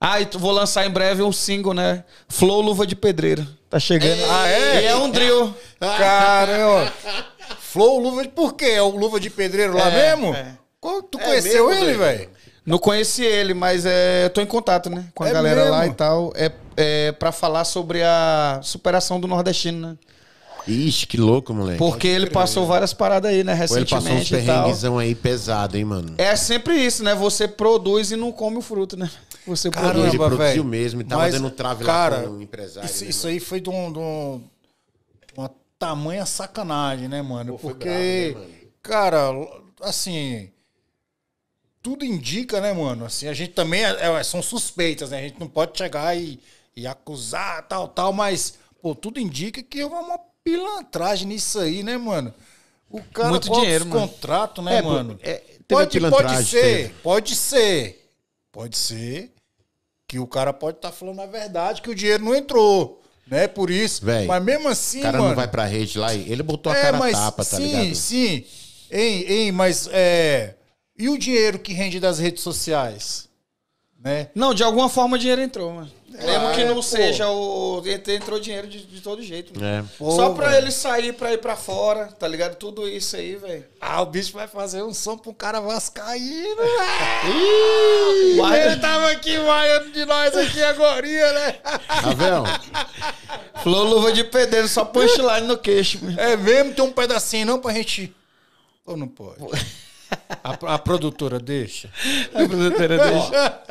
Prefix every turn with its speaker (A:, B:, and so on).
A: Ah, e vou lançar em breve um single, né? Flow Luva de Pedreiro. Tá chegando. Ei, ah, é? E é um drill. Caramba. Flow Luva de... Por quê? É o Luva de Pedreiro lá é, mesmo? É. Tu é conheceu mesmo, ele, velho? Não conheci ele, mas é, eu tô em contato, né? Com a é galera mesmo? lá e tal. É, é para falar sobre a superação do nordestino, né?
B: Ixi, que louco, moleque.
A: Porque ele passou várias paradas aí, né, recentemente. Ou ele passou uns perrenguezão
B: aí pesado, hein, mano.
A: É sempre isso, né? Você produz e não come o fruto, né? Você Caramba, ele produziu mesmo e tava dando trave cara, lá com o um empresário. Isso, né,
B: isso aí foi de, um, de um, uma tamanha sacanagem, né, mano? Pô, Porque, bravo, né, mano? cara, assim, tudo indica, né, mano? Assim, a gente também é, é, são suspeitas, né? A gente não pode chegar e, e acusar, tal, tal, mas, pô, tudo indica que é uma pilantragem nisso aí, né, mano? O cara Muito dinheiro, mano. contrato, né, é, mano? É, pode, pode ser, teve. pode ser, pode ser, que o cara pode estar tá falando a verdade que o dinheiro não entrou. Né, por isso. Véi, mas mesmo assim. O cara mano, não vai pra rede lá e ele botou a é, cara mas, tapa, tá sim, ligado? Sim, sim. Hein, hein, mas é. E o dinheiro que rende das redes sociais? Né?
A: Não, de alguma forma o dinheiro entrou, mano. É, Mesmo que não seja o. Entrou dinheiro de, de todo jeito. É. Pô, Só pra véio. ele sair pra ir pra fora, tá ligado? Tudo isso aí, velho. Ah, o bicho vai fazer um som pro cara vascaíno, Ih! ele tava aqui
B: vaiando de nós aqui agora, né?
A: Ravel. Tá falou Flor luva de pedreiro, só punchline no queixo. É mesmo? Tem um pedacinho não pra gente... Ou não pode?
B: A, a produtora deixa? A produtora deixa.